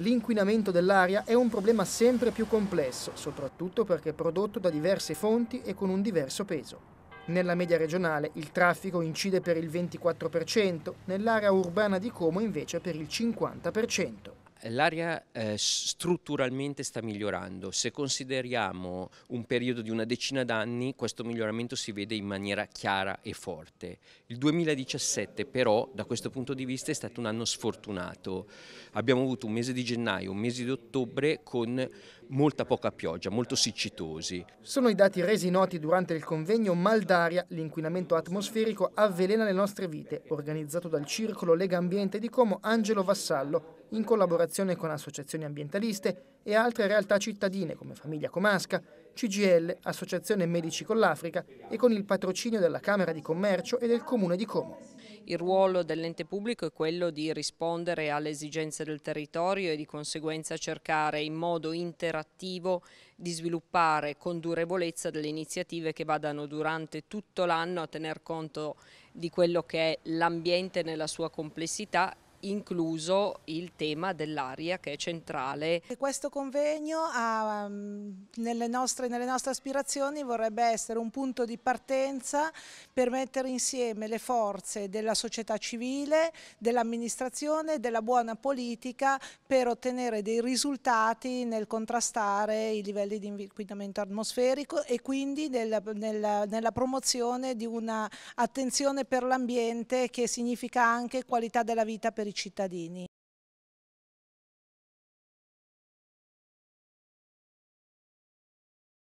L'inquinamento dell'aria è un problema sempre più complesso, soprattutto perché prodotto da diverse fonti e con un diverso peso. Nella media regionale il traffico incide per il 24%, nell'area urbana di Como invece per il 50% l'area eh, strutturalmente sta migliorando, se consideriamo un periodo di una decina d'anni questo miglioramento si vede in maniera chiara e forte. Il 2017 però da questo punto di vista è stato un anno sfortunato, abbiamo avuto un mese di gennaio, un mese di ottobre con molta poca pioggia, molto siccitosi. Sono i dati resi noti durante il convegno Mal d'aria, l'inquinamento atmosferico avvelena le nostre vite, organizzato dal Circolo Lega Ambiente di Como Angelo Vassallo, in collaborazione con associazioni ambientaliste e altre realtà cittadine come Famiglia Comasca, CGL, Associazione Medici con l'Africa e con il patrocinio della Camera di Commercio e del Comune di Como. Il ruolo dell'ente pubblico è quello di rispondere alle esigenze del territorio e di conseguenza cercare in modo interattivo di sviluppare con durevolezza delle iniziative che vadano durante tutto l'anno a tener conto di quello che è l'ambiente nella sua complessità incluso il tema dell'aria che è centrale. Questo convegno ha mm, nelle nostre, nelle nostre, aspirazioni vorrebbe essere un punto di partenza per mettere insieme le forze della società civile, dell'amministrazione, della buona politica per ottenere dei risultati nel contrastare i livelli di inquinamento atmosferico e quindi nel, nella, nella promozione di un'attenzione per l'ambiente che significa anche qualità della vita per i cittadini.